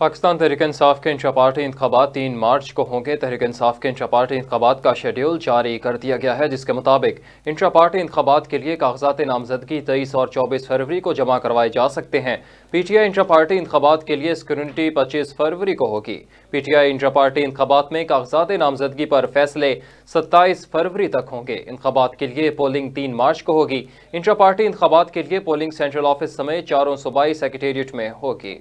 पाकिस्तान तहरीक इंसाफ के इंशापार्टी इंतबात तीन मार्च को होंगे तहरीक इंसाफ के पार्टी इंतबात का शेड्यूल जारी कर दिया गया है जिसके मुताबिक इंशापार्टी इंतबात के लिए कागजात नामजदगी तेईस और चौबीस फरवरी को जमा करवाए जा सकते हैं पी टी आई पार्टी इंतबात के लिए स्क्रूनिटी पच्चीस फरवरी को होगी पी टी आई पार्टी इंतबात में कागजात नामजदगी पर फैसले सत्ताईस फरवरी तक होंगे इंतबात के लिए पोलिंग तीन मार्च को होगी पार्टी इंतबात के लिए पोलिंग सेंट्रल ऑफिस समेत चारों सूबाई सेक्रटेरिएट में होगी